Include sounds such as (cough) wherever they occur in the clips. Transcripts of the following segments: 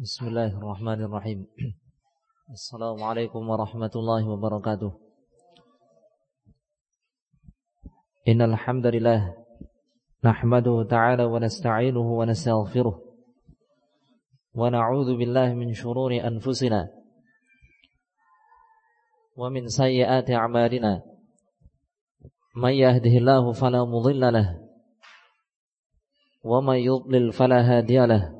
بسم الله الرحمن الرحيم السلام عليكم ورحمة الله وبركاته إن الحمد لله نحمده تعالى ونستعينه ونستغفره ونعوذ بالله من شرور أنفسنا ومن سيئات أعمالنا من يهده الله فلا مضل له ومن يضلل فلا هادي له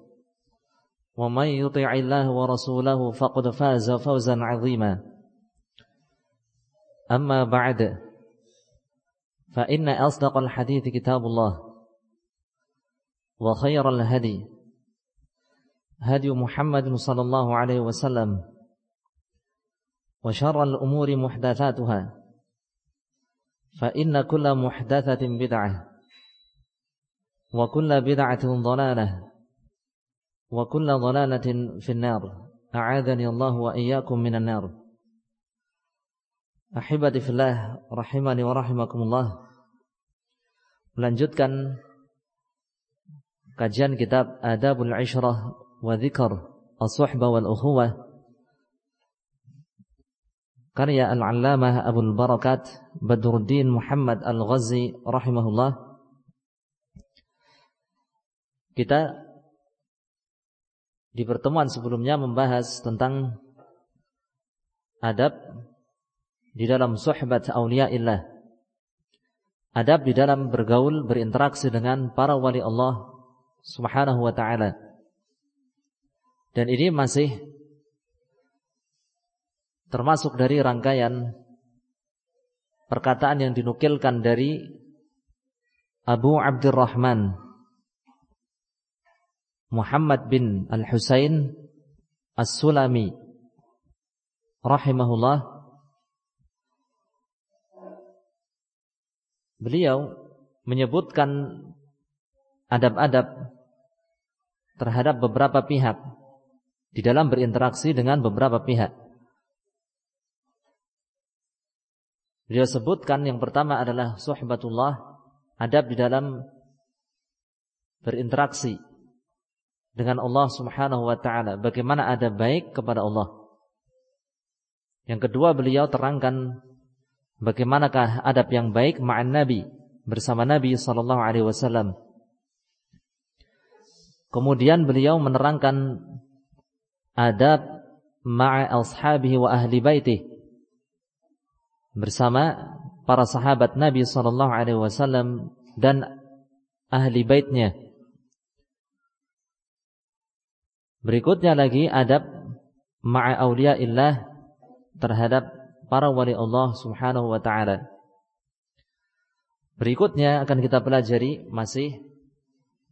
ومن يطع الله ورسوله فقد فاز فوزا عظيما أما بعد فإن أصدق الحديث كتاب الله وخير الهدي هدي محمد صلى الله عليه وسلم وشر الأمور محدثاتها فإن كل محدثة بدعة وكل بدعة ضلالة وكل ضلالة في النار أعاذني الله وإياكم من النار أحبتي في الله rahimani wa rahimakumullah Melanjutkan kajian kitab Adabul Ishrah wa Dhikr As-Suhbah wal Ukhuwah karya Al-Allamah Abdul Barakat Badruddin Muhammad Al-Ghazi rahimahullah kita di pertemuan sebelumnya membahas tentang adab di dalam suhbat awliyaillah. Adab di dalam bergaul, berinteraksi dengan para wali Allah subhanahu wa ta'ala. Dan ini masih termasuk dari rangkaian perkataan yang dinukilkan dari Abu Abdurrahman Muhammad bin Al-Husain As-Sulami rahimahullah beliau menyebutkan adab-adab terhadap beberapa pihak di dalam berinteraksi dengan beberapa pihak Beliau sebutkan yang pertama adalah suhbatullah, adab di dalam berinteraksi dengan Allah Subhanahu wa taala, bagaimana ada baik kepada Allah. Yang kedua beliau terangkan bagaimanakah adab yang baik ma'an Nabi bersama Nabi sallallahu alaihi wasallam. Kemudian beliau menerangkan adab ma'a ashabihi wa ahli baiti bersama para sahabat Nabi sallallahu alaihi wasallam dan ahli baitnya. Berikutnya lagi adab ma'a awliya illah terhadap para wali Allah Subhanahu wa taala. Berikutnya akan kita pelajari masih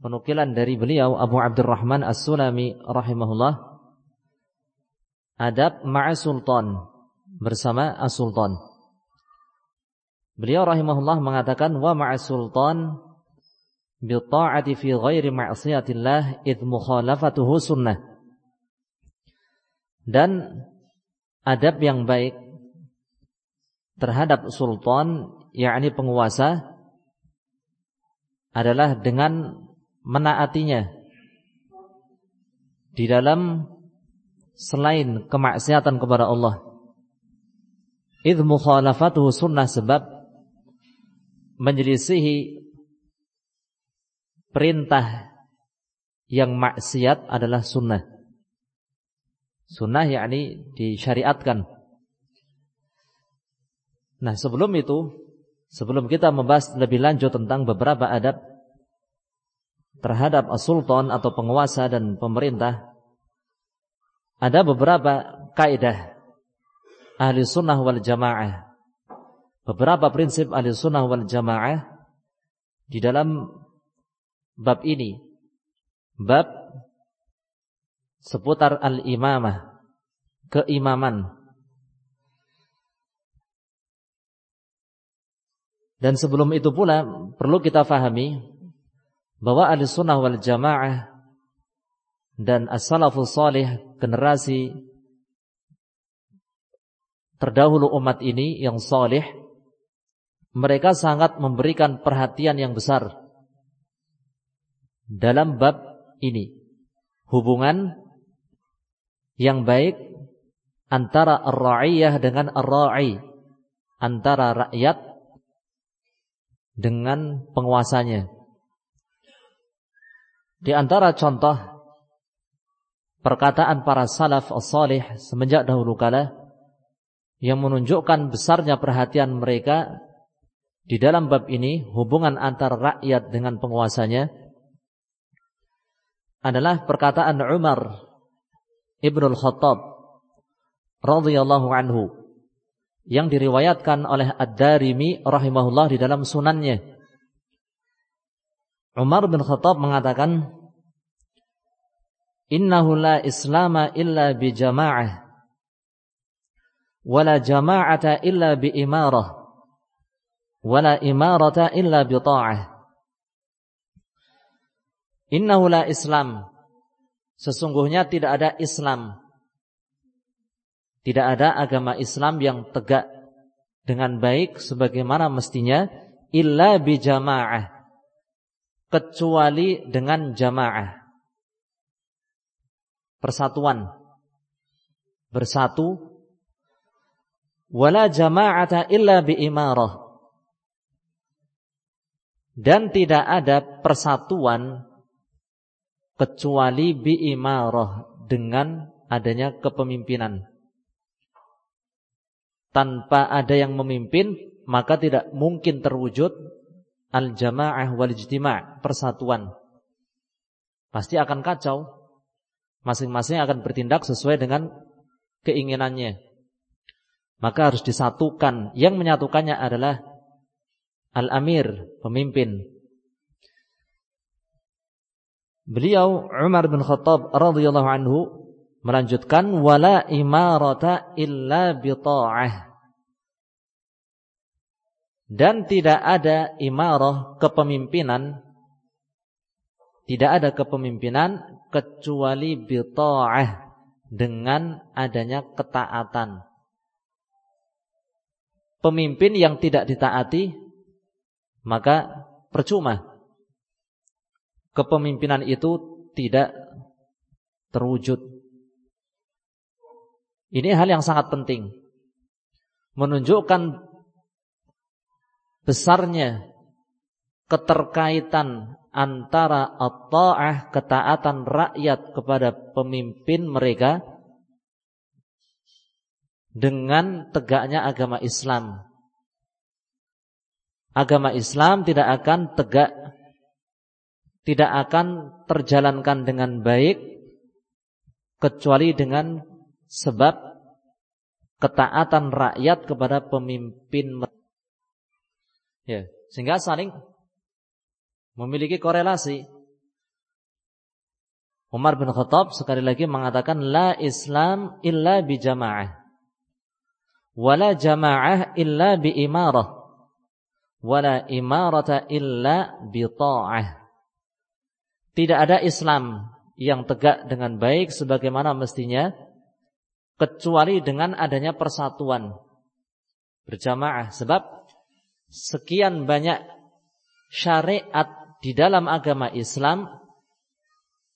penukilan dari beliau Abu Abdurrahman As-Sulami rahimahullah adab ma'a sultan bersama as-sultan. Beliau rahimahullah mengatakan wa ma'a sultan bita'ati fi ghairi ma'siyatillah idh mukhalafatuhu sunnah. Dan adab yang baik terhadap sultan yakni penguasa adalah dengan menaatinya di dalam selain kemaksiatan kepada Allah. Idh mukhalafatuhu sunnah sebab menjelisihi perintah yang maksiat adalah sunnah. Sunnah yakni disyariatkan. Nah sebelum itu, sebelum kita membahas lebih lanjut tentang beberapa adab terhadap sultan atau penguasa dan pemerintah, ada beberapa kaidah ahli sunnah wal jamaah. Beberapa prinsip ahli sunnah wal jamaah di dalam bab ini. Bab seputar al-imamah, keimaman. Dan sebelum itu pula perlu kita fahami bahwa al-sunnah wal jamaah dan as-salafus salih generasi terdahulu umat ini yang salih mereka sangat memberikan perhatian yang besar dalam bab ini. Hubungan yang baik antara ar-ra'iyah dengan ar-ra'i, antara rakyat dengan penguasanya. Di antara contoh perkataan para salaf as-salih semenjak dahulu kala yang menunjukkan besarnya perhatian mereka di dalam bab ini hubungan antara rakyat dengan penguasanya adalah perkataan Umar al Khattab radhiyallahu anhu yang diriwayatkan oleh Ad-Darimi rahimahullah di dalam sunannya. Umar bin Khattab mengatakan, "Innahu la islama illa bi jama'ah wala jama'ata illa bi imarah wala imarata illa bi ta'ah." Innahu Islam. Sesungguhnya tidak ada Islam. Tidak ada agama Islam yang tegak dengan baik sebagaimana mestinya illa bi jamaah kecuali dengan jamaah persatuan bersatu wala jama'ata illa bi imarah dan tidak ada persatuan kecuali imarah dengan adanya kepemimpinan. Tanpa ada yang memimpin, maka tidak mungkin terwujud al-jamaah wal ijtima', persatuan. Pasti akan kacau. Masing-masing akan bertindak sesuai dengan keinginannya. Maka harus disatukan. Yang menyatukannya adalah al-amir, pemimpin. Beliau Umar bin Khattab radhiyallahu anhu melanjutkan wala imarata illa bi ah. Dan tidak ada imarah kepemimpinan tidak ada kepemimpinan kecuali bi ah, dengan adanya ketaatan. Pemimpin yang tidak ditaati maka percuma kepemimpinan itu tidak terwujud. Ini hal yang sangat penting. Menunjukkan besarnya keterkaitan antara at ketaatan rakyat kepada pemimpin mereka dengan tegaknya agama Islam. Agama Islam tidak akan tegak tidak akan terjalankan dengan baik kecuali dengan sebab ketaatan rakyat kepada pemimpin ya sehingga saling memiliki korelasi Umar bin Khattab sekali lagi mengatakan la Islam illa bi jamaah wala jamaah illa bi imarah wala imarata illa bi ta'ah tidak ada Islam yang tegak dengan baik sebagaimana mestinya kecuali dengan adanya persatuan berjamaah sebab sekian banyak syariat di dalam agama Islam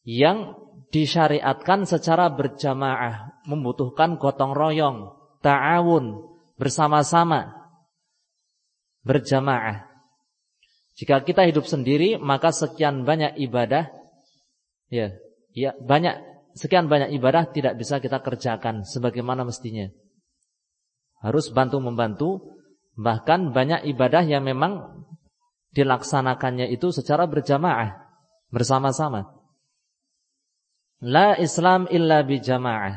yang disyariatkan secara berjamaah membutuhkan gotong royong, ta'awun, bersama-sama berjamaah. Jika kita hidup sendiri, maka sekian banyak ibadah ya, ya banyak sekian banyak ibadah tidak bisa kita kerjakan sebagaimana mestinya. Harus bantu-membantu bahkan banyak ibadah yang memang dilaksanakannya itu secara berjamaah, bersama-sama. La Islam illa bi jamaah,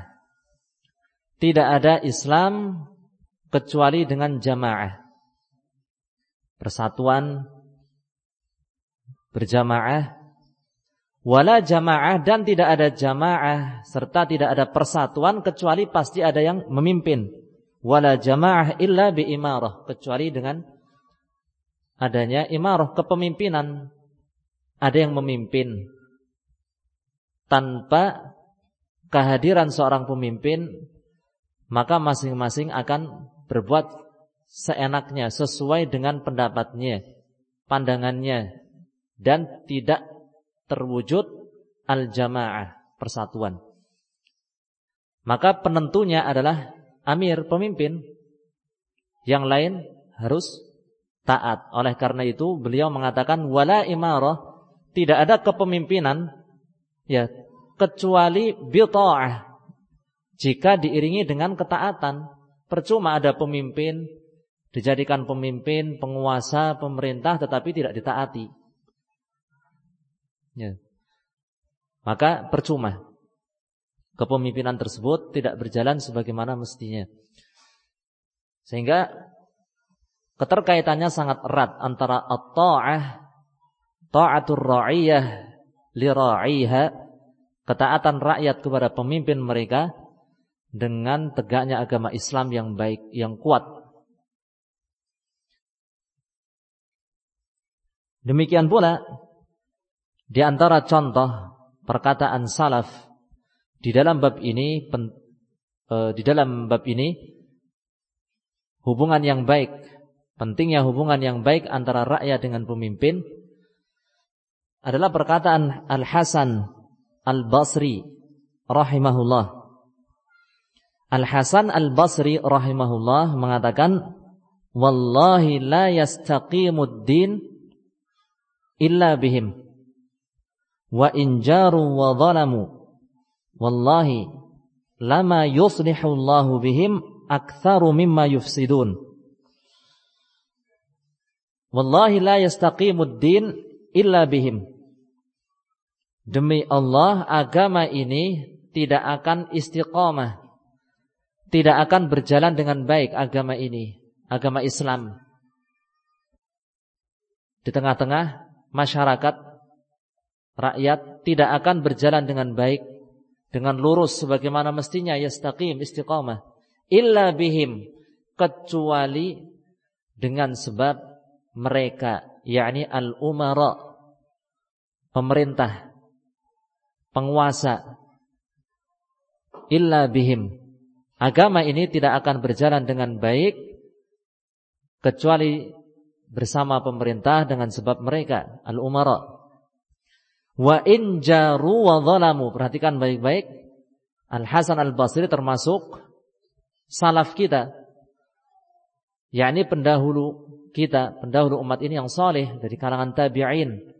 Tidak ada Islam kecuali dengan jamaah. Persatuan berjamaah wala jamaah dan tidak ada jamaah serta tidak ada persatuan kecuali pasti ada yang memimpin wala jamaah illa bi imarah kecuali dengan adanya imarah kepemimpinan ada yang memimpin tanpa kehadiran seorang pemimpin maka masing-masing akan berbuat seenaknya sesuai dengan pendapatnya pandangannya dan tidak terwujud al-jamaah, persatuan. Maka penentunya adalah amir, pemimpin. Yang lain harus taat. Oleh karena itu beliau mengatakan wala imarah, tidak ada kepemimpinan ya kecuali ah. Jika diiringi dengan ketaatan, percuma ada pemimpin dijadikan pemimpin, penguasa, pemerintah tetapi tidak ditaati. Ya. Maka percuma. Kepemimpinan tersebut tidak berjalan sebagaimana mestinya. Sehingga keterkaitannya sangat erat antara at-ta'ah ta'atur ra'iyah li ra'iha ketaatan rakyat kepada pemimpin mereka dengan tegaknya agama Islam yang baik yang kuat. Demikian pula di antara contoh perkataan salaf di dalam bab ini pen, e, di dalam bab ini hubungan yang baik, pentingnya hubungan yang baik antara rakyat dengan pemimpin adalah perkataan Al Hasan Al Basri rahimahullah. Al Hasan Al Basri rahimahullah mengatakan wallahi la yastaqimud din illa bihim wa in jaru wa zalamu wallahi lama yuslihu Allahu bihim aktsaru mimma yufsidun wallahi la yastaqimu ad din illa bihim demi Allah agama ini tidak akan istiqamah tidak akan berjalan dengan baik agama ini agama Islam di tengah-tengah masyarakat rakyat tidak akan berjalan dengan baik dengan lurus sebagaimana mestinya yastaqim istiqamah illa bihim kecuali dengan sebab mereka yakni al umara pemerintah penguasa illa bihim agama ini tidak akan berjalan dengan baik kecuali bersama pemerintah dengan sebab mereka al umara Wa in jaru wa zalamu. Perhatikan baik-baik. Al Hasan Al Basri termasuk salaf kita. yakni pendahulu kita, pendahulu umat ini yang saleh dari kalangan tabi'in.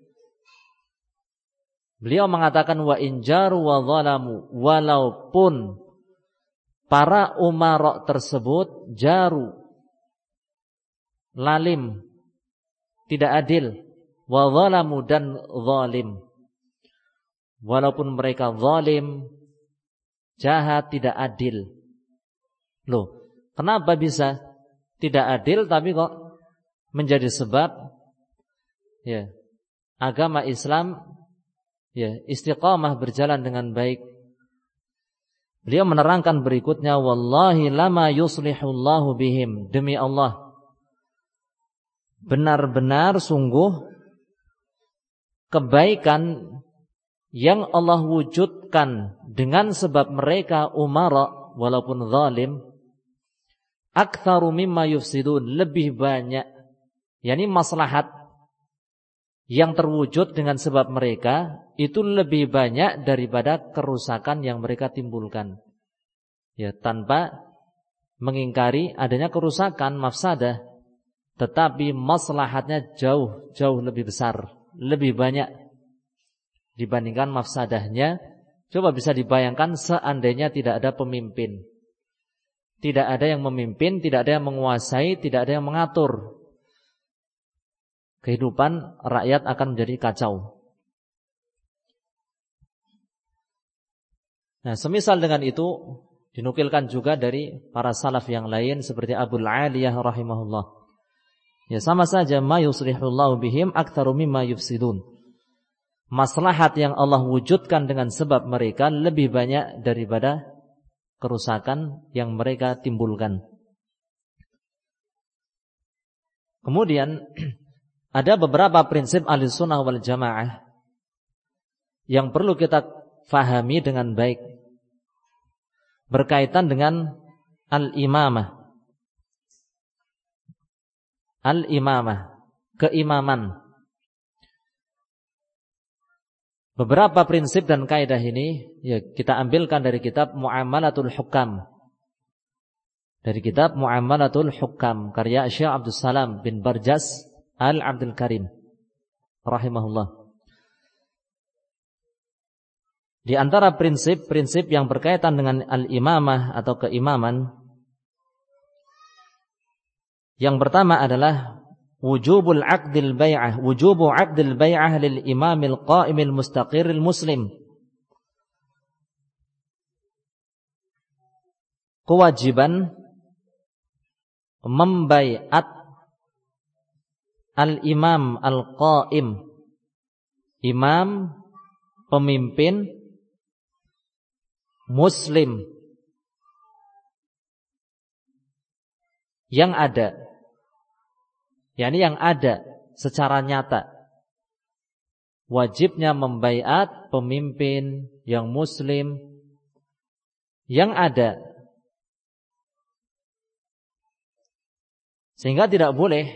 Beliau mengatakan wa injaru wa zalamu walaupun para umarok tersebut jaru lalim tidak adil wa zalamu dan zalim walaupun mereka zalim, jahat, tidak adil. Loh, kenapa bisa tidak adil tapi kok menjadi sebab ya agama Islam ya istiqamah berjalan dengan baik. Beliau menerangkan berikutnya wallahi lama yuslihullahu bihim demi Allah benar-benar sungguh kebaikan yang Allah wujudkan dengan sebab mereka umara walaupun zalim aktsaru mimma yufsidun lebih banyak yakni maslahat yang terwujud dengan sebab mereka itu lebih banyak daripada kerusakan yang mereka timbulkan ya tanpa mengingkari adanya kerusakan mafsadah tetapi maslahatnya jauh jauh lebih besar lebih banyak dibandingkan mafsadahnya. Coba bisa dibayangkan seandainya tidak ada pemimpin. Tidak ada yang memimpin, tidak ada yang menguasai, tidak ada yang mengatur. Kehidupan rakyat akan menjadi kacau. Nah, semisal dengan itu dinukilkan juga dari para salaf yang lain seperti Abu Aliyah rahimahullah. Ya sama saja ma yuslihullahu bihim aktsaru mimma yufsidun maslahat yang Allah wujudkan dengan sebab mereka lebih banyak daripada kerusakan yang mereka timbulkan. Kemudian (clears throat) ada beberapa prinsip ahli sunnah wal jamaah yang perlu kita fahami dengan baik berkaitan dengan al-imamah. Al-imamah, keimaman. Beberapa prinsip dan kaidah ini ya kita ambilkan dari kitab Muamalatul Hukam. Dari kitab Muamalatul Hukam karya Syekh Abdul Salam bin Barjas Al Abdul Karim rahimahullah. Di antara prinsip-prinsip yang berkaitan dengan al-imamah atau keimaman yang pertama adalah wujubul aqdil bai'ah wujubu aqdil bai'ah lil imamil qa'imil mustaqiril muslim kewajiban membayat al-imam al-qa'im imam pemimpin muslim yang ada yakni yang ada secara nyata. Wajibnya membaiat pemimpin yang muslim yang ada. Sehingga tidak boleh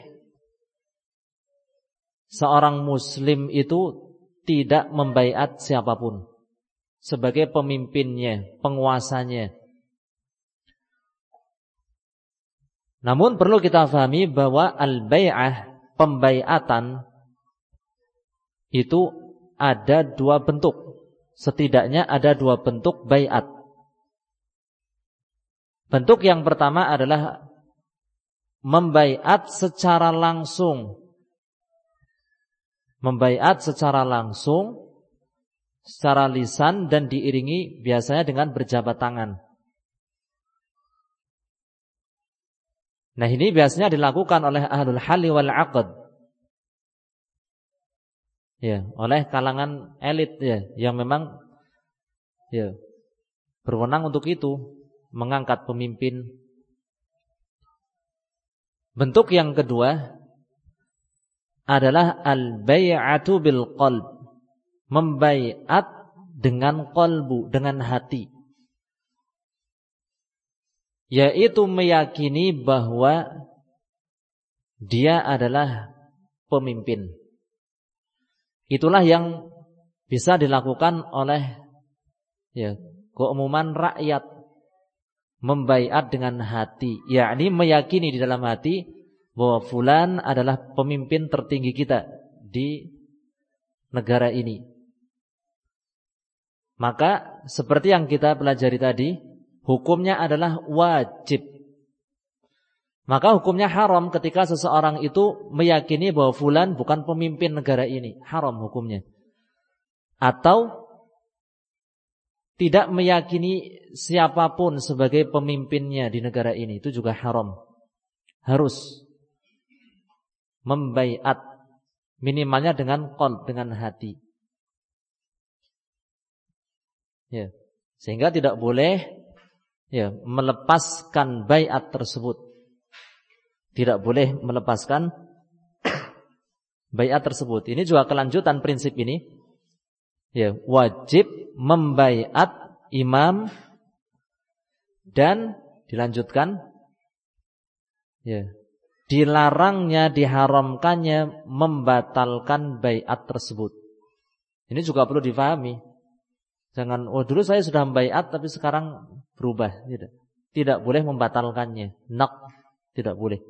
seorang muslim itu tidak membaiat siapapun sebagai pemimpinnya, penguasanya. Namun perlu kita pahami bahwa al-bai'ah, pembayatan itu ada dua bentuk. Setidaknya ada dua bentuk bayat. Bentuk yang pertama adalah membayat secara langsung. membayat secara langsung, secara lisan dan diiringi biasanya dengan berjabat tangan. Nah ini biasanya dilakukan oleh ahlul hali wal aqad. Ya, oleh kalangan elit ya yang memang ya berwenang untuk itu, mengangkat pemimpin. Bentuk yang kedua adalah al-bai'atu bil qalb. Membaiat dengan qalbu, dengan hati yaitu meyakini bahwa dia adalah pemimpin. Itulah yang bisa dilakukan oleh ya, keumuman rakyat membaiat dengan hati, yakni meyakini di dalam hati bahwa fulan adalah pemimpin tertinggi kita di negara ini. Maka seperti yang kita pelajari tadi, hukumnya adalah wajib. Maka hukumnya haram ketika seseorang itu meyakini bahwa fulan bukan pemimpin negara ini, haram hukumnya. Atau tidak meyakini siapapun sebagai pemimpinnya di negara ini, itu juga haram. Harus membaiat minimalnya dengan kol dengan hati. Ya. Sehingga tidak boleh ya melepaskan bayat tersebut. Tidak boleh melepaskan bayat tersebut. Ini juga kelanjutan prinsip ini. Ya, wajib membayat imam dan dilanjutkan ya, dilarangnya, diharamkannya membatalkan bayat tersebut. Ini juga perlu difahami. Jangan, oh dulu saya sudah membayat tapi sekarang berubah, tidak. Tidak boleh membatalkannya. Nak tidak boleh.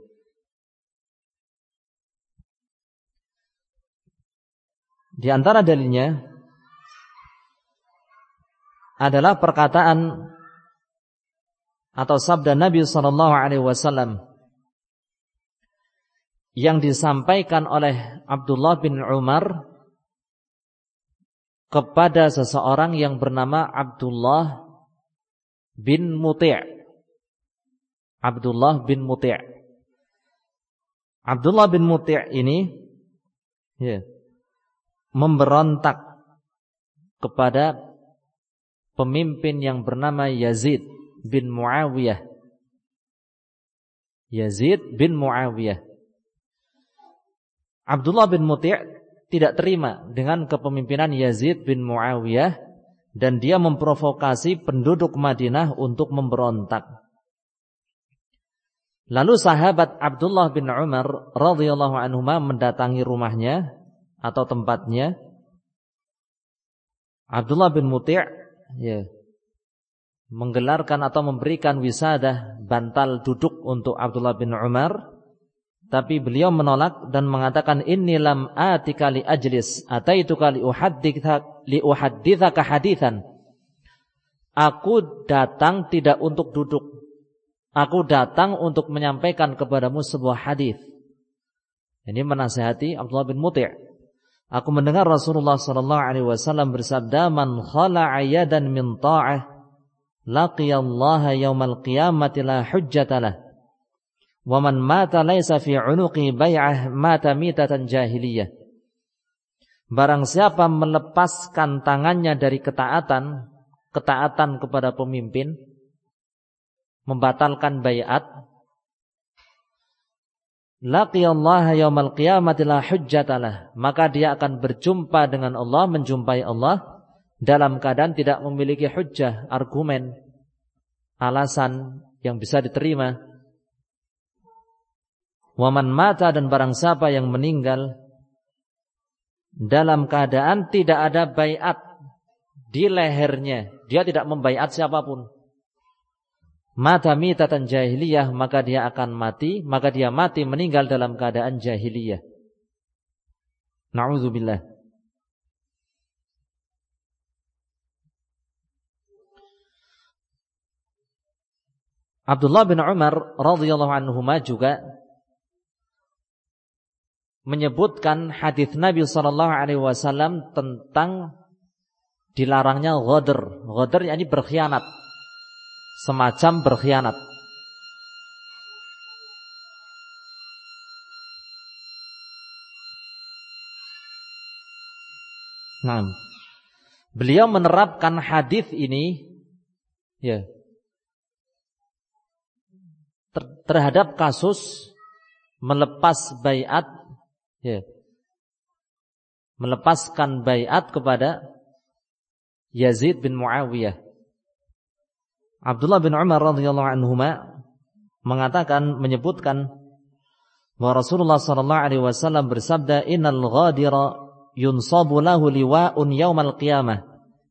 Di antara dalilnya adalah perkataan atau sabda Nabi sallallahu alaihi wasallam yang disampaikan oleh Abdullah bin Umar kepada seseorang yang bernama Abdullah bin Muti' Abdullah bin Muti' Abdullah bin Muti' ini ya, memberontak kepada pemimpin yang bernama Yazid bin Muawiyah Yazid bin Muawiyah Abdullah bin Muti' tidak terima dengan kepemimpinan Yazid bin Muawiyah dan dia memprovokasi penduduk Madinah untuk memberontak. Lalu sahabat Abdullah bin Umar radhiyallahu anhu mendatangi rumahnya atau tempatnya. Abdullah bin Muti' ya, menggelarkan atau memberikan wisadah bantal duduk untuk Abdullah bin Umar tapi beliau menolak dan mengatakan inni lam atika li ajlis ataituka li uhaddithaka li uhaddithaka hadithan aku datang tidak untuk duduk aku datang untuk menyampaikan kepadamu sebuah hadis ini menasihati Abdullah bin Muti' aku mendengar Rasulullah sallallahu alaihi wasallam bersabda man khala'a yadan min ta'ah laqiyallaha yaumal qiyamati la hujjatalah Waman mata laisa fi unuqi bay'ah mata mitatan jahiliyah. Barang siapa melepaskan tangannya dari ketaatan, ketaatan kepada pemimpin, membatalkan bayat, Laqiyallaha yaumal qiyamati la hujjatalah. Maka dia akan berjumpa dengan Allah, menjumpai Allah dalam keadaan tidak memiliki hujjah, argumen, alasan yang bisa diterima. Waman mata dan barang siapa yang meninggal dalam keadaan tidak ada bayat di lehernya, dia tidak membayat siapapun. Mata mitatan jahiliyah maka dia akan mati, maka dia mati meninggal dalam keadaan jahiliyah. Na'udzubillah. Abdullah bin Umar radhiyallahu anhu juga menyebutkan hadis Nabi Shallallahu Alaihi Wasallam tentang dilarangnya ghadr. Ghadr yakni berkhianat. Semacam berkhianat. Nah, beliau menerapkan hadis ini ya ter terhadap kasus melepas bayat ya, melepaskan bayat kepada Yazid bin Muawiyah. Abdullah bin Umar radhiyallahu anhu mengatakan menyebutkan bahwa Rasulullah sallallahu alaihi wasallam bersabda innal ghadira yunsabu lahu liwa'un yaumal qiyamah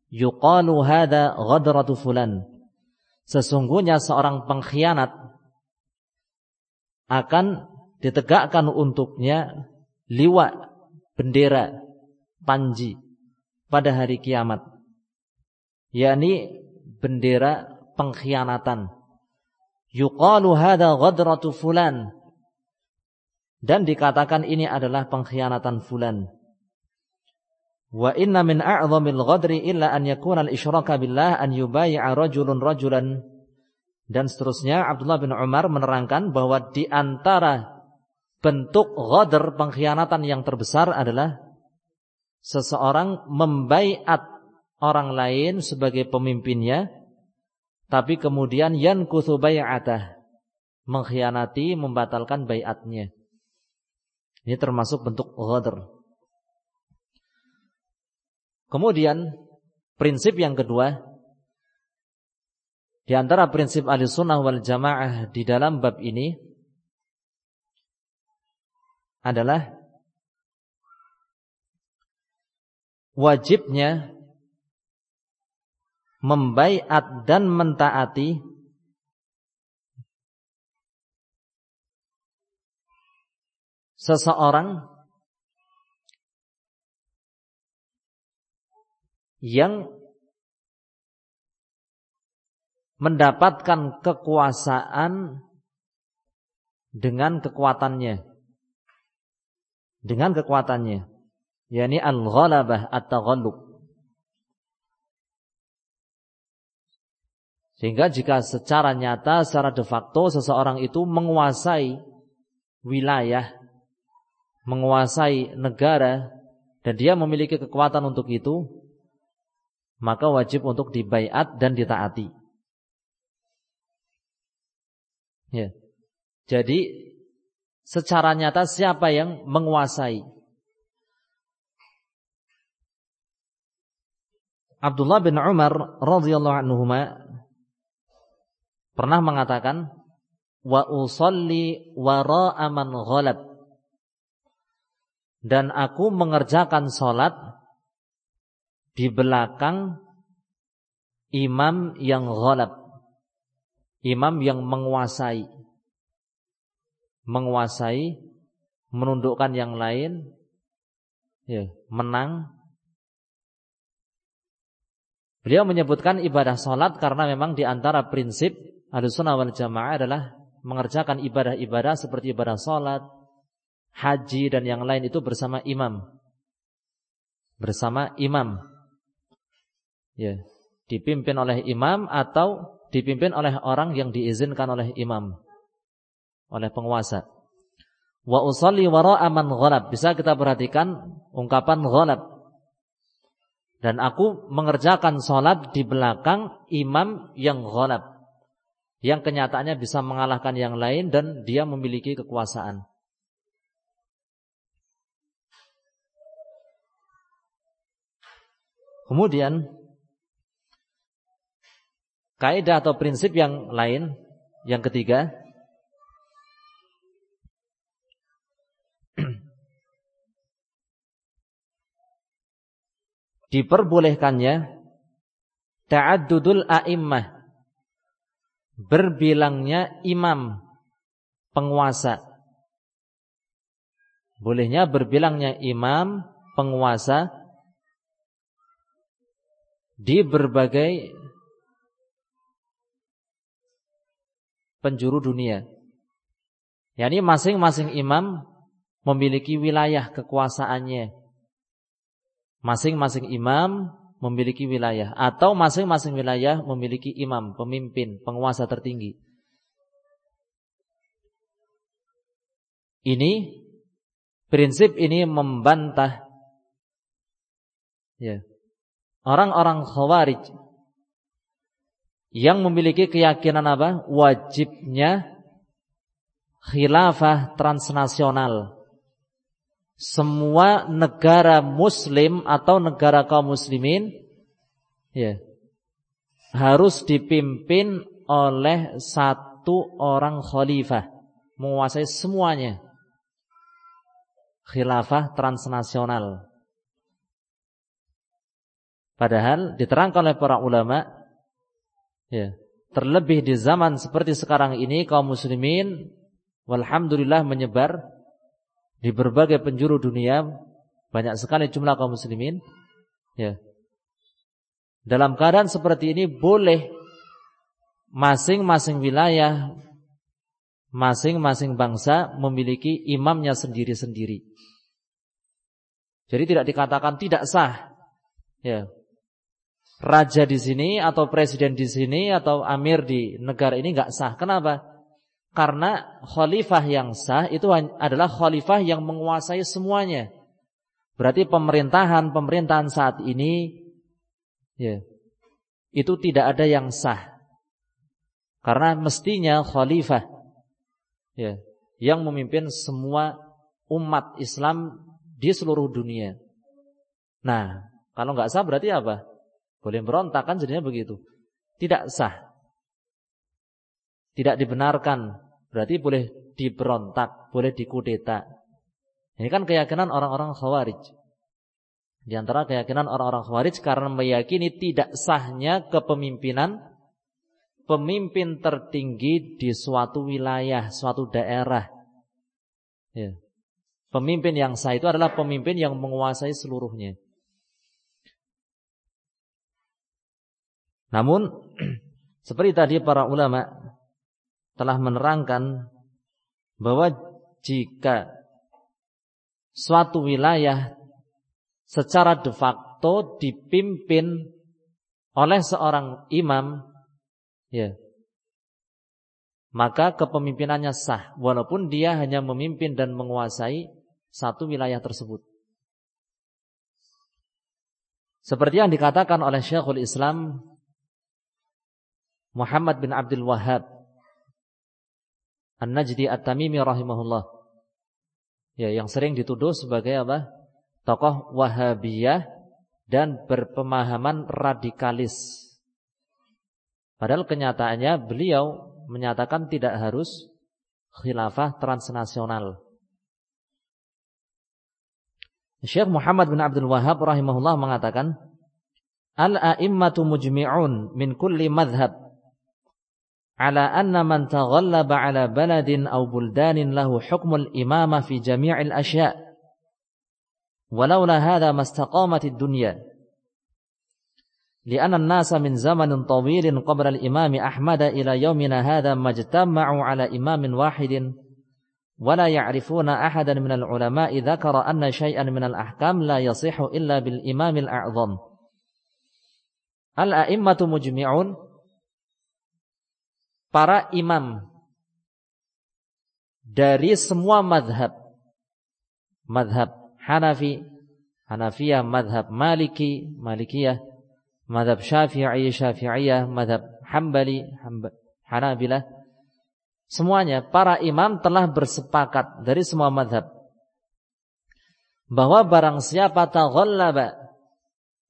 yuqalu hadha ghadratu fulan sesungguhnya seorang pengkhianat akan ditegakkan untuknya liwa, bendera, panji pada hari kiamat. yakni bendera pengkhianatan. Yuqalu hadha ghadratu fulan. Dan dikatakan ini adalah pengkhianatan fulan. Wa inna min a'zamil ghadri illa an yakuna al-isyraka billah an yubayya rajulun rajulan. Dan seterusnya Abdullah bin Umar menerangkan bahwa di antara bentuk ghadir pengkhianatan yang terbesar adalah seseorang membaiat orang lain sebagai pemimpinnya tapi kemudian yan bai'atah mengkhianati membatalkan baiatnya ini termasuk bentuk ghadir kemudian prinsip yang kedua di antara prinsip Ahlussunnah wal Jamaah di dalam bab ini adalah wajibnya membaiat dan mentaati seseorang yang mendapatkan kekuasaan dengan kekuatannya dengan kekuatannya yakni al-ghalabah at-taghallub sehingga jika secara nyata secara de facto seseorang itu menguasai wilayah menguasai negara dan dia memiliki kekuatan untuk itu maka wajib untuk dibaiat dan ditaati ya jadi secara nyata siapa yang menguasai. Abdullah bin Umar radhiyallahu anhu pernah mengatakan wa usalli wara'a man ghalab dan aku mengerjakan salat di belakang imam yang ghalab imam yang menguasai menguasai, menundukkan yang lain, ya, menang. Beliau menyebutkan ibadah sholat karena memang di antara prinsip sunnah wal Jamaah adalah mengerjakan ibadah-ibadah seperti ibadah sholat, haji dan yang lain itu bersama imam. Bersama imam. Ya, dipimpin oleh imam atau dipimpin oleh orang yang diizinkan oleh imam oleh penguasa. Wa usalli wara'a man ghalab. Bisa kita perhatikan ungkapan ghalab. Dan aku mengerjakan sholat di belakang imam yang ghalab. Yang kenyataannya bisa mengalahkan yang lain dan dia memiliki kekuasaan. Kemudian kaidah atau prinsip yang lain yang ketiga diperbolehkannya ta'addudul a'immah berbilangnya imam penguasa bolehnya berbilangnya imam penguasa di berbagai penjuru dunia yakni masing-masing imam memiliki wilayah kekuasaannya Masing-masing imam memiliki wilayah atau masing-masing wilayah memiliki imam, pemimpin, penguasa tertinggi. Ini prinsip ini membantah ya orang-orang khawarij yang memiliki keyakinan apa? wajibnya khilafah transnasional semua negara muslim atau negara kaum muslimin ya harus dipimpin oleh satu orang khalifah menguasai semuanya khilafah transnasional padahal diterangkan oleh para ulama ya terlebih di zaman seperti sekarang ini kaum muslimin walhamdulillah menyebar di berbagai penjuru dunia banyak sekali jumlah kaum muslimin ya dalam keadaan seperti ini boleh masing-masing wilayah masing-masing bangsa memiliki imamnya sendiri-sendiri jadi tidak dikatakan tidak sah ya raja di sini atau presiden di sini atau amir di negara ini nggak sah kenapa karena khalifah yang sah itu adalah khalifah yang menguasai semuanya. Berarti pemerintahan pemerintahan saat ini ya, itu tidak ada yang sah. Karena mestinya khalifah ya, yang memimpin semua umat Islam di seluruh dunia. Nah, kalau nggak sah berarti apa? Boleh berontak kan jadinya begitu. Tidak sah tidak dibenarkan, berarti boleh diberontak, boleh dikudeta. Ini kan keyakinan orang-orang khawarij. Di antara keyakinan orang-orang khawarij karena meyakini tidak sahnya kepemimpinan pemimpin tertinggi di suatu wilayah, suatu daerah. Ya. Pemimpin yang sah itu adalah pemimpin yang menguasai seluruhnya. Namun (clears throat) seperti tadi para ulama telah menerangkan bahwa jika suatu wilayah secara de facto dipimpin oleh seorang imam ya maka kepemimpinannya sah walaupun dia hanya memimpin dan menguasai satu wilayah tersebut seperti yang dikatakan oleh Syekhul Islam Muhammad bin Abdul Wahab An-Najdi At-Tamimi rahimahullah. Ya, yang sering dituduh sebagai apa? Tokoh Wahabiyah dan berpemahaman radikalis. Padahal kenyataannya beliau menyatakan tidak harus khilafah transnasional. Syekh Muhammad bin Abdul Wahab rahimahullah mengatakan, Al-a'immatu mujmi'un min kulli madhhab. على أن من تغلب على بلد أو بلدان له حكم الإمامة في جميع الأشياء ولولا هذا ما استقامت الدنيا لأن الناس من زمن طويل قبل الإمام أحمد إلى يومنا هذا ما اجتمعوا على إمام واحد ولا يعرفون أحدا من العلماء ذكر أن شيئا من الأحكام لا يصح إلا بالإمام الأعظم الأئمة مجمعون para imam dari semua madhab madhab Hanafi Hanafiyah madhab Maliki Malikiyah madhab Syafi'i Syafi'iyah madhab Hambali Hanabilah semuanya para imam telah bersepakat dari semua madhab bahwa barang siapa taghallaba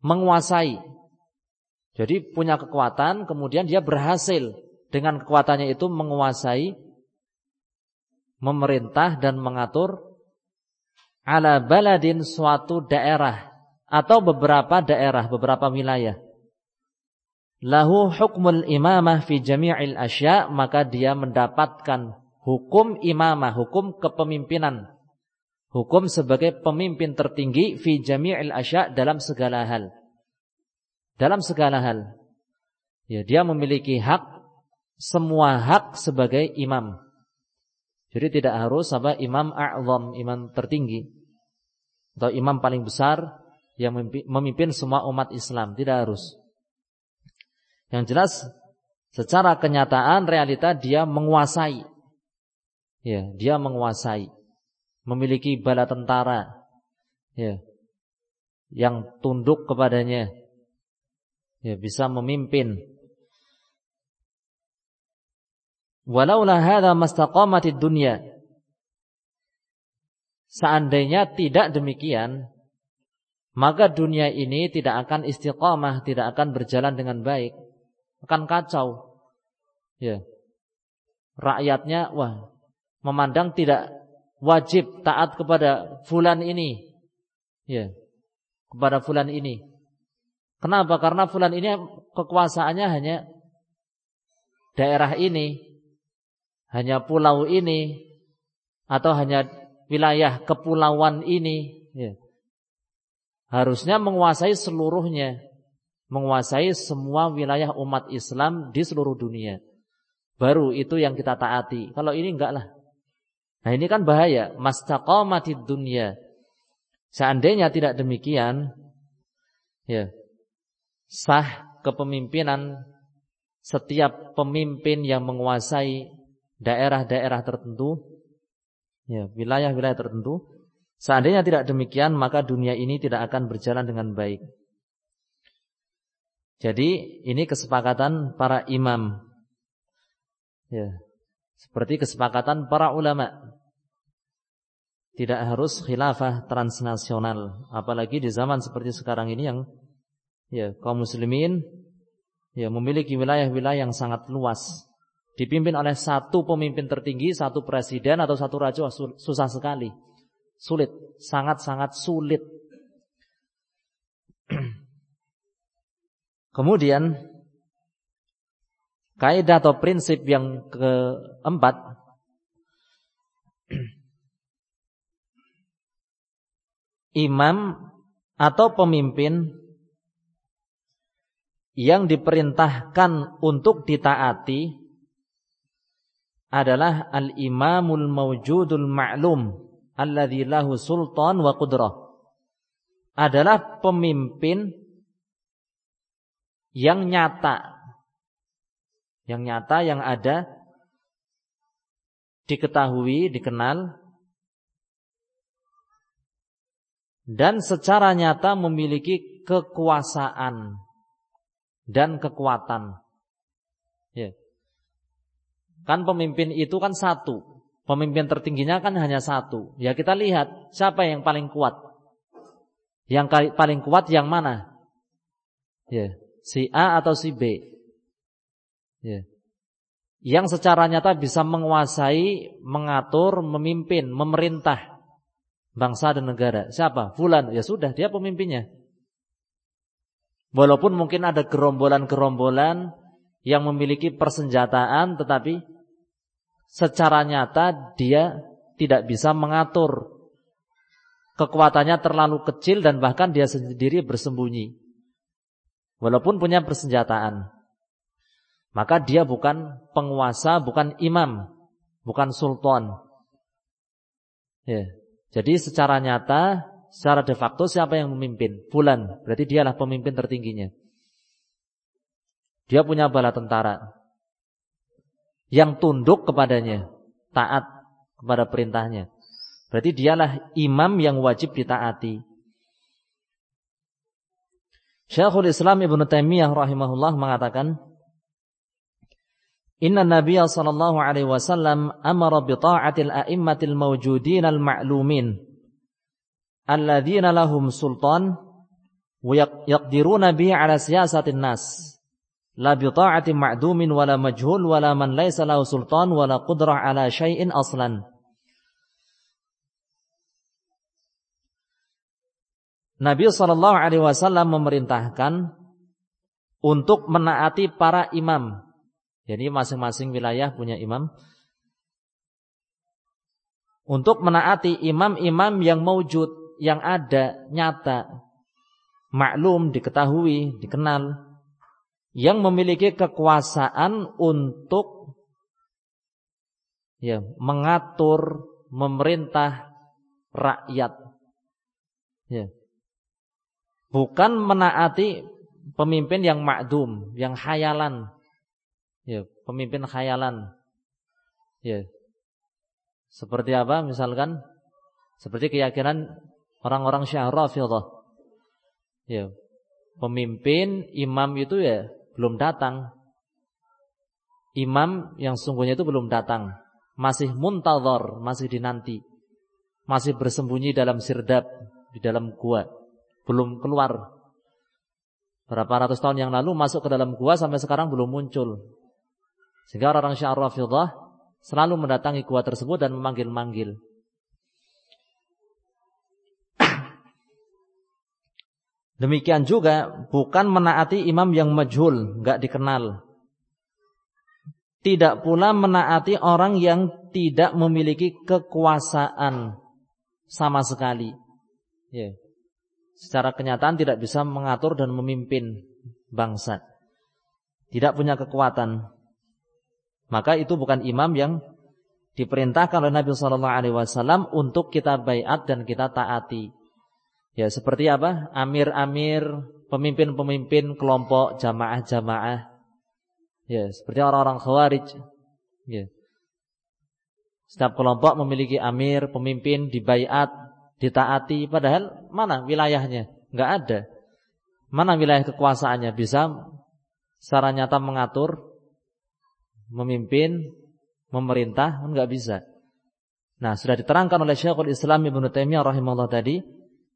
menguasai jadi punya kekuatan kemudian dia berhasil dengan kekuatannya itu menguasai memerintah dan mengatur ala baladin suatu daerah atau beberapa daerah, beberapa wilayah. Lahu hukmul imamah fi jami'il asya, maka dia mendapatkan hukum imamah, hukum kepemimpinan. Hukum sebagai pemimpin tertinggi fi jami'il asya dalam segala hal. Dalam segala hal. Ya, dia memiliki hak semua hak sebagai imam. Jadi tidak harus apa imam a'zam, imam tertinggi atau imam paling besar yang memimpin semua umat Islam, tidak harus. Yang jelas secara kenyataan realita dia menguasai. Ya, dia menguasai, memiliki bala tentara. Ya. Yang tunduk kepadanya. Ya, bisa memimpin Walaula hadza mastaqamatid dunya. Seandainya tidak demikian, maka dunia ini tidak akan istiqamah, tidak akan berjalan dengan baik, akan kacau. Ya. Rakyatnya wah, memandang tidak wajib taat kepada fulan ini. Ya. Kepada fulan ini. Kenapa? Karena fulan ini kekuasaannya hanya daerah ini hanya pulau ini atau hanya wilayah kepulauan ini ya. harusnya menguasai seluruhnya menguasai semua wilayah umat Islam di seluruh dunia baru itu yang kita taati kalau ini enggak lah nah ini kan bahaya mastaqamatid dunia seandainya tidak demikian ya sah kepemimpinan setiap pemimpin yang menguasai daerah-daerah tertentu, ya, wilayah-wilayah tertentu, seandainya tidak demikian, maka dunia ini tidak akan berjalan dengan baik. Jadi ini kesepakatan para imam. Ya, seperti kesepakatan para ulama. Tidak harus khilafah transnasional, apalagi di zaman seperti sekarang ini yang ya kaum muslimin ya memiliki wilayah-wilayah yang sangat luas dipimpin oleh satu pemimpin tertinggi, satu presiden atau satu raja susah sekali. Sulit, sangat-sangat sulit. (clears throat) Kemudian kaidah atau prinsip yang keempat (clears throat) imam atau pemimpin yang diperintahkan untuk ditaati adalah al-imamul mawjudul ma'lum alladhi lahu sultan wa qudrah. Adalah pemimpin yang nyata. Yang nyata yang ada diketahui, dikenal dan secara nyata memiliki kekuasaan dan kekuatan. Ya. Yeah. Kan pemimpin itu kan satu. Pemimpin tertingginya kan hanya satu. Ya kita lihat siapa yang paling kuat. Yang paling kuat yang mana? Ya, si A atau si B. Ya. Yang secara nyata bisa menguasai, mengatur, memimpin, memerintah bangsa dan negara. Siapa? Fulan. Ya sudah, dia pemimpinnya. Walaupun mungkin ada gerombolan-gerombolan yang memiliki persenjataan tetapi secara nyata dia tidak bisa mengatur. Kekuatannya terlalu kecil dan bahkan dia sendiri bersembunyi. Walaupun punya persenjataan. Maka dia bukan penguasa, bukan imam, bukan sultan. Ya. Jadi secara nyata, secara de facto siapa yang memimpin? Bulan berarti dialah pemimpin tertingginya. Dia punya bala tentara, yang tunduk kepadanya, taat kepada perintahnya. Berarti dialah imam yang wajib ditaati. Syekhul Islam Ibn Taimiyah rahimahullah mengatakan, Inna Nabiya sallallahu alaihi wasallam amara bi ta'atil a'immatil mawjudin al-ma'lumin alladzina lahum sultan wa yaqdiruna bi ala siyasatin nas la bi ta'atin ma'dumin wala majhul wala man laisa lahu sultan wala qudrah ala syai'in aslan. Nabi Shallallahu Alaihi Wasallam memerintahkan untuk menaati para imam. Jadi masing-masing wilayah punya imam. Untuk menaati imam-imam yang mewujud, yang ada, nyata, maklum, diketahui, dikenal yang memiliki kekuasaan untuk ya, mengatur, memerintah rakyat. Ya. Bukan menaati pemimpin yang makdum, yang khayalan. Ya, pemimpin khayalan. Ya. Seperti apa misalkan? Seperti keyakinan orang-orang Syiah Rafidhah. Ya. Pemimpin imam itu ya belum datang. Imam yang sungguhnya itu belum datang. Masih muntazor, masih dinanti. Masih bersembunyi dalam sirdab, di dalam gua. Belum keluar. Berapa ratus tahun yang lalu masuk ke dalam gua sampai sekarang belum muncul. Sehingga orang-orang Syiah selalu mendatangi gua tersebut dan memanggil-manggil. Demikian juga bukan menaati imam yang majhul, nggak dikenal. Tidak pula menaati orang yang tidak memiliki kekuasaan sama sekali. Ya. Secara kenyataan tidak bisa mengatur dan memimpin bangsa. Tidak punya kekuatan. Maka itu bukan imam yang diperintahkan oleh Nabi Shallallahu Alaihi Wasallam untuk kita bayat dan kita taati. Ya, seperti apa? Amir-amir, pemimpin-pemimpin kelompok jamaah-jamaah. Ya, seperti orang-orang khawarij. Ya. Setiap kelompok memiliki amir, pemimpin, dibaiat, ditaati. Padahal mana wilayahnya? Enggak ada. Mana wilayah kekuasaannya? Bisa secara nyata mengatur, memimpin, memerintah, enggak kan bisa. Nah, sudah diterangkan oleh Syekhul Islam Ibn Taimiyah rahimahullah tadi,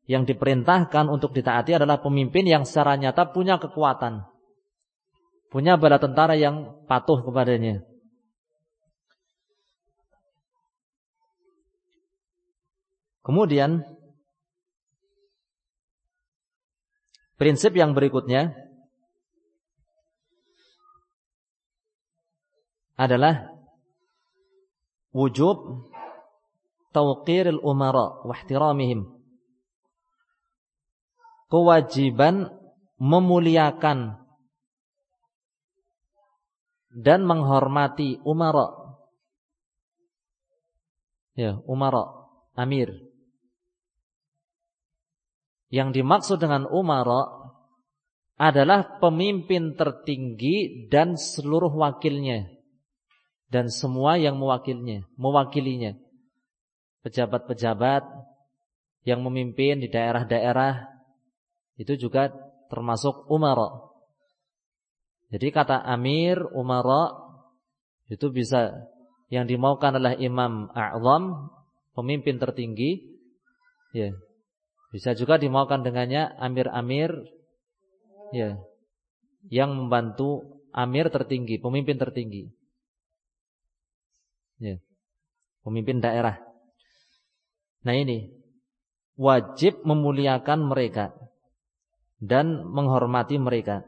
yang diperintahkan untuk ditaati adalah pemimpin yang secara nyata punya kekuatan. Punya bala tentara yang patuh kepadanya. Kemudian prinsip yang berikutnya adalah wujub tauqiril umara wa ihtiramihim kewajiban memuliakan dan menghormati umara. Ya, umara, amir. Yang dimaksud dengan umara adalah pemimpin tertinggi dan seluruh wakilnya dan semua yang mewakilinya, mewakilinya. Pejabat-pejabat yang memimpin di daerah-daerah itu juga termasuk umara. Jadi kata amir, umara itu bisa yang dimaukan adalah imam a'zam, pemimpin tertinggi. Ya. Bisa juga dimaukan dengannya amir-amir ya. Yang membantu amir tertinggi, pemimpin tertinggi. Ya. Pemimpin daerah. Nah ini wajib memuliakan mereka dan menghormati mereka.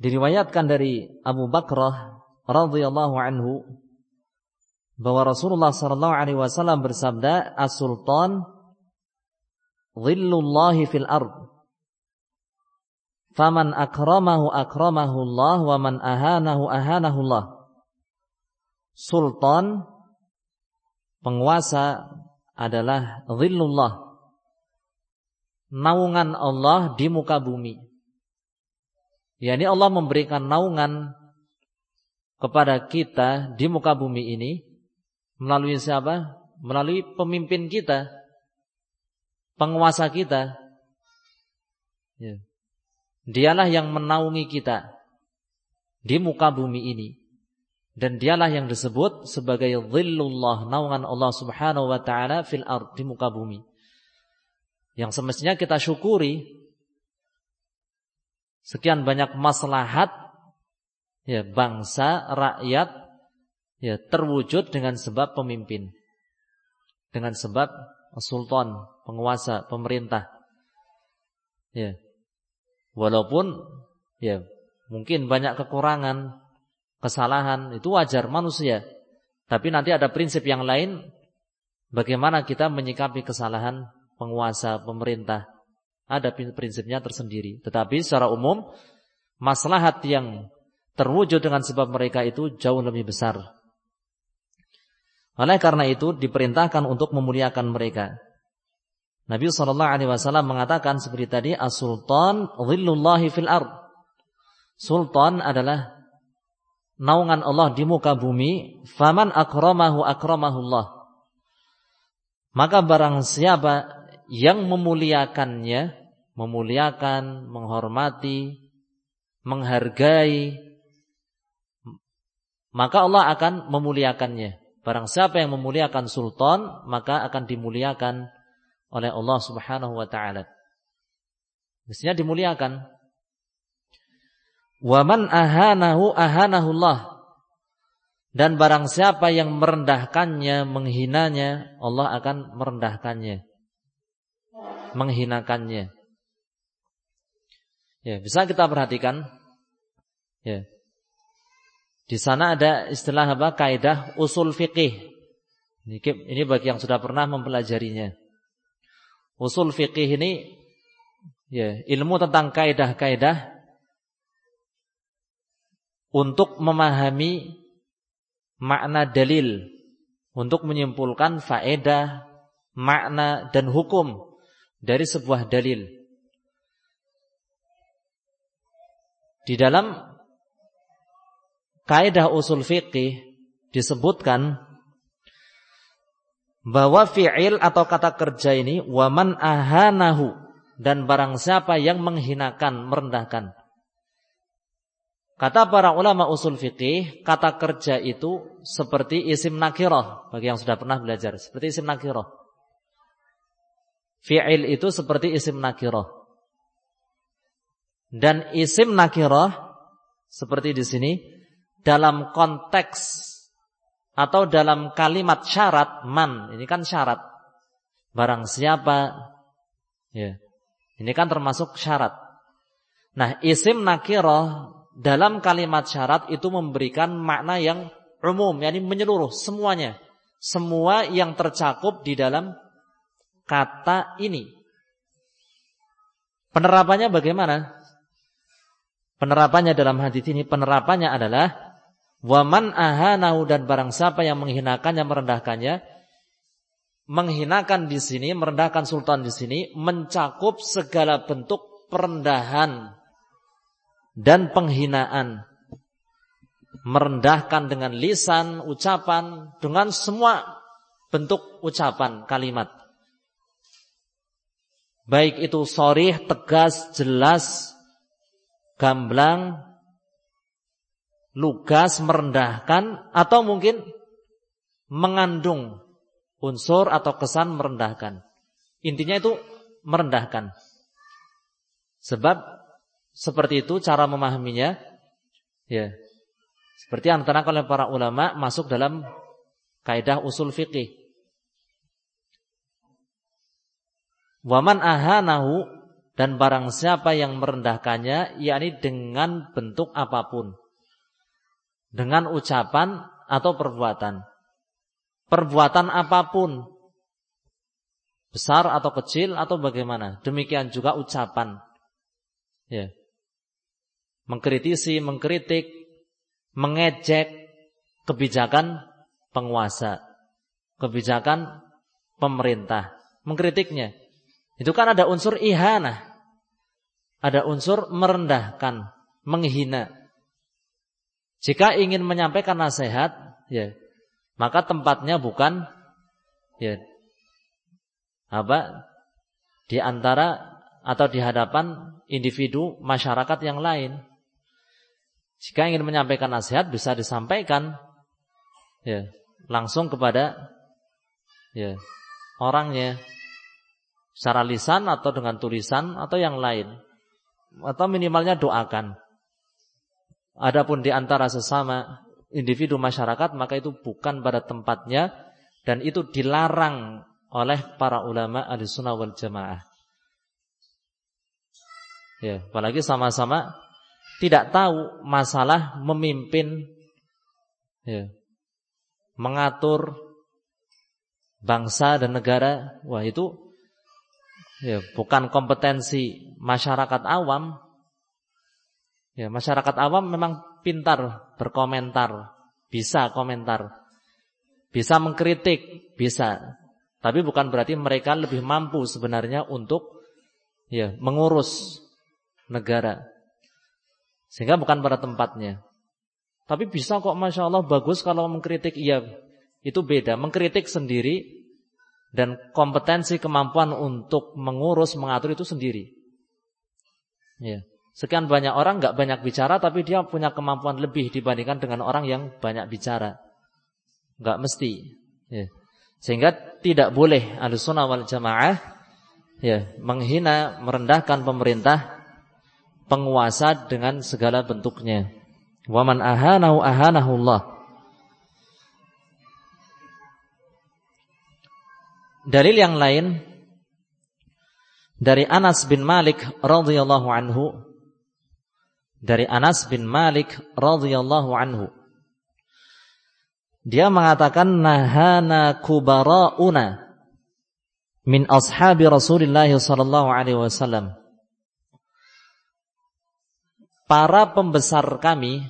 Diriwayatkan dari Abu Bakrah radhiyallahu anhu bahwa Rasulullah sallallahu alaihi wasallam bersabda, "As-sultan dhillullah fil ard." Faman akramahu akramahu Allah wa man ahanahu ahanahu Allah. Sultan penguasa adalah zillullah naungan Allah di muka bumi. Ya, ini Allah memberikan naungan kepada kita di muka bumi ini melalui siapa? Melalui pemimpin kita, penguasa kita. Ya. Dialah yang menaungi kita di muka bumi ini. Dan dialah yang disebut sebagai zillullah, naungan Allah subhanahu wa ta'ala fil ard, di muka bumi yang semestinya kita syukuri. Sekian banyak maslahat ya bangsa, rakyat ya terwujud dengan sebab pemimpin. Dengan sebab sultan, penguasa, pemerintah. Ya. Walaupun ya mungkin banyak kekurangan, kesalahan, itu wajar manusia. Tapi nanti ada prinsip yang lain bagaimana kita menyikapi kesalahan penguasa, pemerintah. Ada prinsipnya tersendiri. Tetapi secara umum, maslahat yang terwujud dengan sebab mereka itu jauh lebih besar. Oleh karena itu diperintahkan untuk memuliakan mereka. Nabi saw mengatakan seperti tadi, as-sultan zilullahi fil ard. Sultan adalah naungan Allah di muka bumi. Faman akramahu akramahullah. Maka barang siapa yang memuliakannya, memuliakan, menghormati, menghargai, maka Allah akan memuliakannya. Barang siapa yang memuliakan sultan, maka akan dimuliakan oleh Allah Subhanahu wa taala. Mestinya dimuliakan. Wa man ahanahu Allah. Dan barang siapa yang merendahkannya, menghinanya, Allah akan merendahkannya menghinakannya. Ya, bisa kita perhatikan. Ya. Di sana ada istilah apa? Kaidah usul fikih. Ini, ini bagi yang sudah pernah mempelajarinya. Usul fikih ini ya, ilmu tentang kaidah-kaidah untuk memahami makna dalil, untuk menyimpulkan faedah, makna dan hukum dari sebuah dalil. Di dalam kaidah usul fiqih disebutkan bahwa fi'il atau kata kerja ini waman ahanahu dan barang siapa yang menghinakan, merendahkan. Kata para ulama usul fikih, kata kerja itu seperti isim nakirah bagi yang sudah pernah belajar, seperti isim nakirah. Fi'il itu seperti isim nakiroh. Dan isim nakiroh seperti di sini dalam konteks atau dalam kalimat syarat man ini kan syarat barang siapa ya ini kan termasuk syarat nah isim nakiroh dalam kalimat syarat itu memberikan makna yang umum yakni menyeluruh semuanya semua yang tercakup di dalam kata ini. Penerapannya bagaimana? Penerapannya dalam hadis ini penerapannya adalah waman nahu dan barang siapa yang menghinakannya merendahkannya menghinakan di sini merendahkan sultan di sini mencakup segala bentuk perendahan dan penghinaan merendahkan dengan lisan, ucapan, dengan semua bentuk ucapan, kalimat. Baik itu sorih, tegas, jelas, gamblang, lugas, merendahkan, atau mungkin mengandung unsur atau kesan merendahkan. Intinya itu merendahkan. Sebab seperti itu cara memahaminya. Ya. Seperti yang diterangkan oleh para ulama masuk dalam kaidah usul fikih. Waman ahanahu dan barang siapa yang merendahkannya yakni dengan bentuk apapun. Dengan ucapan atau perbuatan. Perbuatan apapun. Besar atau kecil atau bagaimana. Demikian juga ucapan. Ya. Mengkritisi, mengkritik, mengejek kebijakan penguasa, kebijakan pemerintah, mengkritiknya. Itu kan ada unsur ihana. Ada unsur merendahkan, menghina. Jika ingin menyampaikan nasihat, ya, maka tempatnya bukan ya apa di antara atau di hadapan individu masyarakat yang lain. Jika ingin menyampaikan nasihat bisa disampaikan ya langsung kepada ya orangnya secara lisan atau dengan tulisan atau yang lain atau minimalnya doakan. Adapun di antara sesama individu masyarakat maka itu bukan pada tempatnya dan itu dilarang oleh para ulama Ahlussunnah wal Jamaah. Ya, apalagi sama-sama tidak tahu masalah memimpin ya, mengatur bangsa dan negara. Wah, itu ya bukan kompetensi masyarakat awam. Ya, masyarakat awam memang pintar berkomentar, bisa komentar, bisa mengkritik, bisa. Tapi bukan berarti mereka lebih mampu sebenarnya untuk ya mengurus negara. Sehingga bukan pada tempatnya. Tapi bisa kok Masya Allah bagus kalau mengkritik. Iya, itu beda. Mengkritik sendiri dan kompetensi kemampuan untuk mengurus mengatur itu sendiri. Ya. Sekian banyak orang nggak banyak bicara tapi dia punya kemampuan lebih dibandingkan dengan orang yang banyak bicara. Nggak mesti. Ya. Sehingga tidak boleh alusunah wal jamaah ya, menghina, merendahkan pemerintah, penguasa dengan segala bentuknya. Waman ahanahu ahanahu Allah. Dalil yang lain dari Anas bin Malik radhiyallahu anhu dari Anas bin Malik radhiyallahu anhu dia mengatakan nahana kubarauna min ashabi Rasulullah sallallahu alaihi wasallam para pembesar kami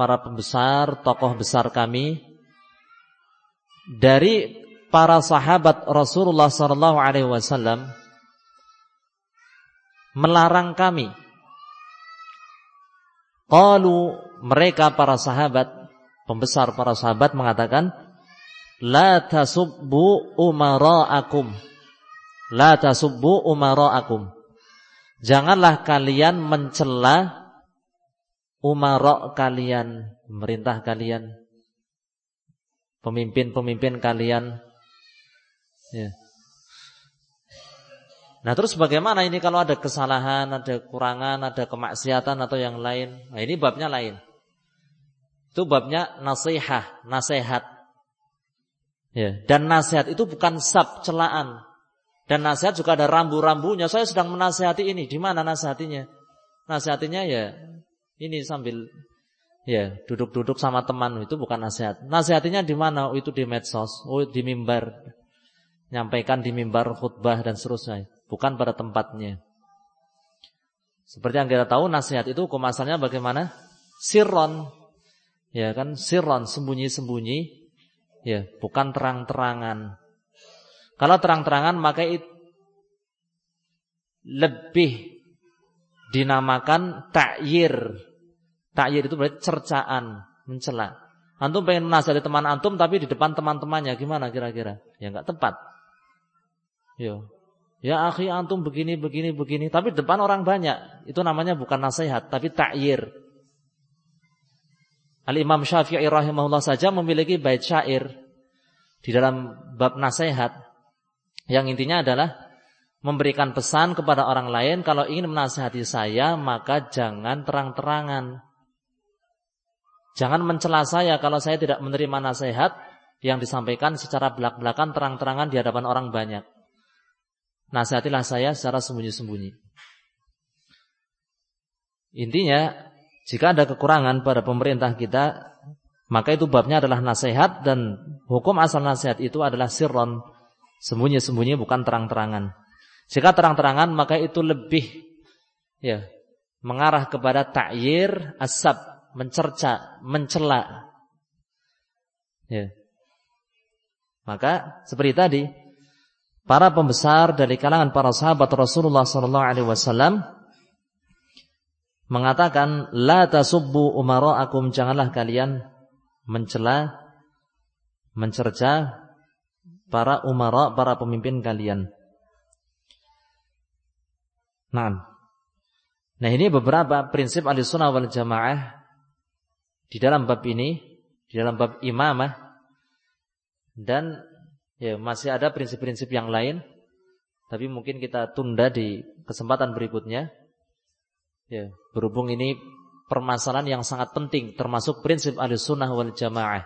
para pembesar tokoh besar kami dari para sahabat Rasulullah sallallahu alaihi wasallam melarang kami. Qalu mereka para sahabat pembesar para sahabat mengatakan la tasubbu umara'akum. La tasubbu umara'akum. Janganlah kalian mencela umara' kalian, pemerintah kalian, pemimpin-pemimpin kalian Ya. Nah terus bagaimana ini kalau ada kesalahan, ada kurangan, ada kemaksiatan atau yang lain? Nah ini babnya lain. Itu babnya nasihah, nasihat. Ya, dan nasihat itu bukan sab celaan. Dan nasihat juga ada rambu-rambunya. Saya sedang menasihati ini. Di mana nasihatinya? Nasihatinya ya ini sambil ya duduk-duduk sama teman itu bukan nasihat. Nasihatinya di mana? Oh, itu di medsos, oh di mimbar nyampaikan di mimbar khutbah dan seterusnya, bukan pada tempatnya. Seperti yang kita tahu nasihat itu hukum asalnya bagaimana? Sirron. Ya kan sirron sembunyi-sembunyi. Ya, bukan terang-terangan. Kalau terang-terangan maka itu lebih dinamakan takyir. Takyir itu berarti cercaan, mencela. Antum pengen menasihati teman antum tapi di depan teman-temannya gimana kira-kira? Ya nggak tepat. Ya. Ya akhi antum begini begini begini tapi depan orang banyak itu namanya bukan nasihat tapi takyir. Al Imam Syafi'i rahimahullah saja memiliki bait syair di dalam bab nasihat yang intinya adalah memberikan pesan kepada orang lain kalau ingin menasihati saya maka jangan terang-terangan. Jangan mencela saya kalau saya tidak menerima nasihat yang disampaikan secara belak-belakan terang-terangan di hadapan orang banyak nasihatilah saya secara sembunyi-sembunyi. Intinya, jika ada kekurangan pada pemerintah kita, maka itu babnya adalah nasihat dan hukum asal nasihat itu adalah sirron, sembunyi-sembunyi bukan terang-terangan. Jika terang-terangan maka itu lebih ya mengarah kepada ta'yir, asab, mencerca, mencela. Ya. Maka seperti tadi, para pembesar dari kalangan para sahabat Rasulullah sallallahu alaihi wasallam mengatakan la tasubbu umara'akum janganlah kalian mencela mencerca para umara para pemimpin kalian. Nah, nah ini beberapa prinsip al-sunnah wal jamaah di dalam bab ini, di dalam bab imamah dan Ya, masih ada prinsip-prinsip yang lain, tapi mungkin kita tunda di kesempatan berikutnya. Ya, berhubung ini permasalahan yang sangat penting, termasuk prinsip al-sunnah wal jamaah.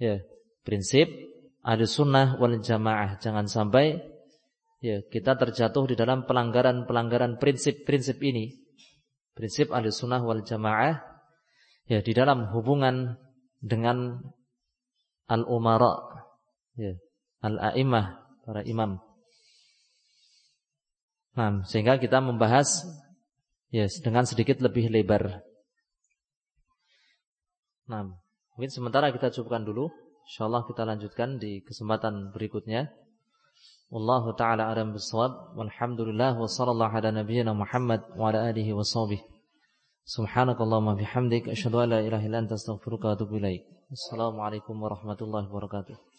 Ya, prinsip al-sunnah wal jamaah. Jangan sampai ya kita terjatuh di dalam pelanggaran-pelanggaran prinsip-prinsip ini. Prinsip al-sunnah wal jamaah. Ya, di dalam hubungan dengan al-umara ya, al aimah para imam. Nah, sehingga kita membahas ya, dengan sedikit lebih lebar. Nah, mungkin sementara kita cukupkan dulu. InsyaAllah kita lanjutkan di kesempatan berikutnya. Allah ta'ala alam bisawab. Walhamdulillah wa sallallahu ala nabiyina Muhammad wa ala alihi wa sahbihi. Subhanakallahumma bihamdik. la ilaha ilahi anta astaghfiruka wa atubu ilaik. Assalamualaikum warahmatullahi wabarakatuh.